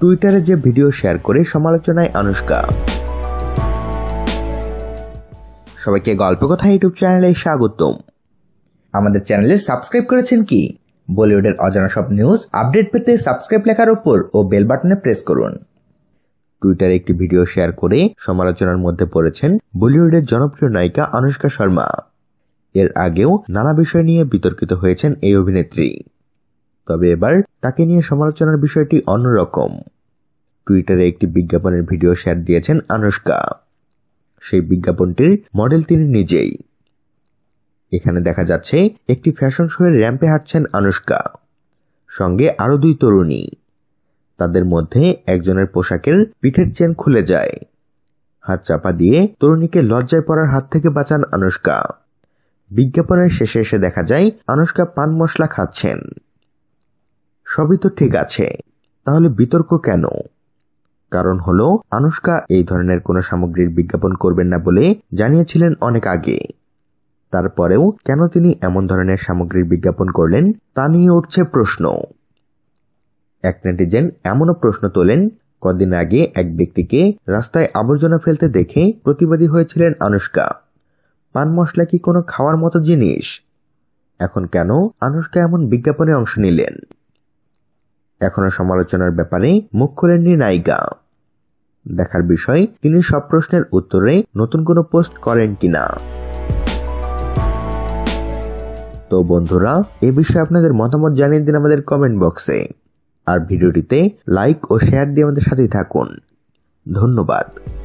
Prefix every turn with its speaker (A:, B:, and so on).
A: টুইটারে যে video share করে সমালোচনায় আনুষ্কা সবাইকে গল্প কথা ইউটিউব চ্যানেলে স্বাগতম আমাদের চ্যানেলে সাবস্ক্রাইব করেছেন কি বলিউডের অজানা সব নিউজ আপডেট পেতে সাবস্ক্রাইব লেখার উপর ও বেল বাটনে প্রেস করুন টুইটারে একটি ভিডিও শেয়ার করে সমালোচনার মধ্যে পড়েছেন বলিউডের জনপ্রিয় নায়িকা অনুষ্কা শর্মা এর আগেও নানা বিষয় নিয়ে বিতর্কিত হয়েছেন এই অভিনেত্রী তবে এবার তাকে নিয়ে সমালোচনার বিষয়টি অন্যরকম টুইটারে একটি বিজ্ঞাপনের ভিডিও শেয়ার দিয়েছেন আনুষ্কা সেই বিজ্ঞাপনটির মডেল তিনি নিজেই এখানে দেখা যাচ্ছে একটি ফ্যাশন শোয়ের র্যাম্পে হাঁটছেন আনুষ্কা সঙ্গে আরও দুই তরুণী তাদের মধ্যে একজনের পোশাকের পিঠের চেন খুলে যায় হাত চাপা দিয়ে তরুণীকে লজ্জায় পড়ার হাত থেকে বাঁচান আনুষ্কা বিজ্ঞাপনের শেষে এসে দেখা যায় আনুষ্কা পান মশলা খাচ্ছেন সবই তো ঠিক আছে তাহলে বিতর্ক কেন কারণ হলো আনুষ্কা এই ধরনের কোনো সামগ্রীর বিজ্ঞাপন করবেন না বলে জানিয়েছিলেন অনেক আগে তারপরেও কেন তিনি এমন ধরনের সামগ্রীর বিজ্ঞাপন করলেন তা নিয়ে উঠছে প্রশ্ন এক নেটিজেন এমনও প্রশ্ন তোলেন কদিন আগে এক ব্যক্তিকে রাস্তায় আবর্জনা ফেলতে দেখে প্রতিবাদী হয়েছিলেন আনুষ্কা পান মশলা কি কোনো খাওয়ার মতো জিনিস এখন কেন আনুষ্কা এমন বিজ্ঞাপনে অংশ নিলেন এখনও সমালোচনার ব্যাপারে মুখ খোলেননি নায়িকা দেখার বিষয় তিনি সব প্রশ্নের উত্তরে নতুন কোনো পোস্ট করেন কিনা তো বন্ধুরা এ বিষয়ে আপনাদের মতামত জানিয়ে দিন আমাদের কমেন্ট বক্সে আর ভিডিওটিতে লাইক ও শেয়ার দিয়ে আমাদের সাথেই থাকুন ধন্যবাদ